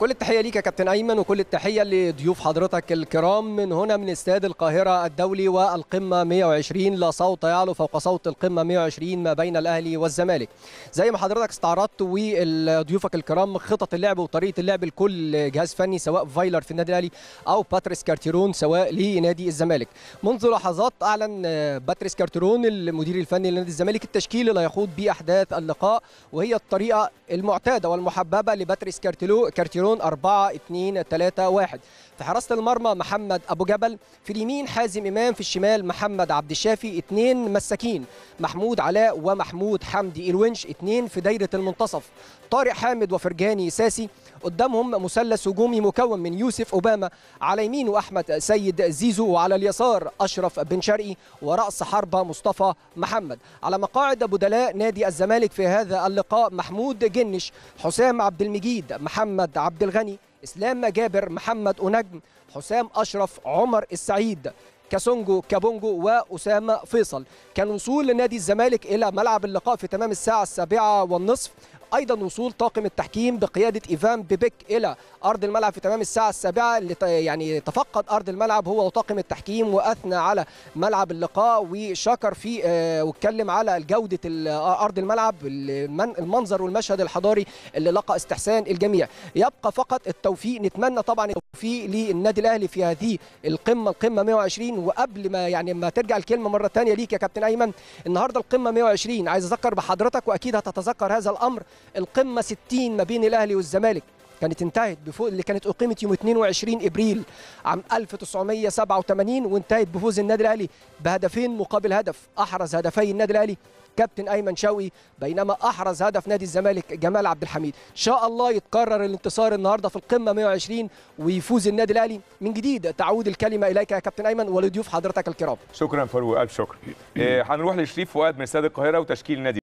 كل التحيه ليك يا كابتن ايمن وكل التحيه لضيوف حضرتك الكرام من هنا من استاد القاهره الدولي والقمه 120 لا صوت يعلو فوق صوت القمه 120 ما بين الاهلي والزمالك زي ما حضرتك استعرضت وضيوفك الكرام خطط اللعب وطريقه اللعب لكل جهاز فني سواء فايلر في النادي الاهلي او باتريس كارتيرون سواء لنادي الزمالك منذ لحظات اعلن باتريس كارتيرون المدير الفني لنادي الزمالك التشكيل اللي هيخوض باحداث احداث اللقاء وهي الطريقه المعتاده والمحببه لباتريس كارتيرون الكاميرون 4 2 3 1 في حراسه المرمى محمد ابو جبل في اليمين حازم امام في الشمال محمد عبد الشافي اثنين مساكين محمود علاء ومحمود حمدي الونش اثنين في دايره المنتصف طارق حامد وفرجاني ساسي قدامهم مثلث هجومي مكون من يوسف اوباما على يمينه احمد سيد زيزو وعلى اليسار اشرف بن شرقي وراس حربه مصطفى محمد على مقاعد بدلاء نادي الزمالك في هذا اللقاء محمود جنش حسام عبد المجيد محمد عبد الغني اسلام مجابر محمد أنجم حسام أشرف عمر السعيد كاسونجو كابونجو وأسامة فيصل كان وصول نادي الزمالك إلى ملعب اللقاء في تمام الساعة السابعة والنصف ايضا وصول طاقم التحكيم بقياده ايفان بيبيك الى ارض الملعب في تمام الساعه السابعه اللي يعني تفقد ارض الملعب هو وطاقم التحكيم واثنى على ملعب اللقاء وشكر في آه، واتكلم على جوده آه، ارض الملعب المنظر والمشهد الحضاري اللي لقى استحسان الجميع يبقى فقط التوفيق نتمنى طبعا التوفيق للنادي الاهلي في هذه القمه القمه 120 وقبل ما يعني ما ترجع الكلمه مره ثانيه ليك يا كابتن ايمن النهارده القمه 120 عايز اذكر بحضرتك واكيد هتتذكر هذا الامر القمه 60 ما بين الاهلي والزمالك كانت انتهت بفوز اللي كانت اقيمت يوم 22 ابريل عام 1987 وانتهت بفوز النادي الاهلي بهدفين مقابل هدف احرز هدفي النادي الاهلي كابتن ايمن شوقي بينما احرز هدف نادي الزمالك جمال عبد الحميد ان شاء الله يتكرر الانتصار النهارده في القمه 120 ويفوز النادي الاهلي من جديد تعود الكلمه اليك يا كابتن ايمن ولضيوف حضرتك الكرام شكرا فاروق الف شكر إيه، إيه، هنروح لشريف فؤاد من استاد القاهره وتشكيل نادي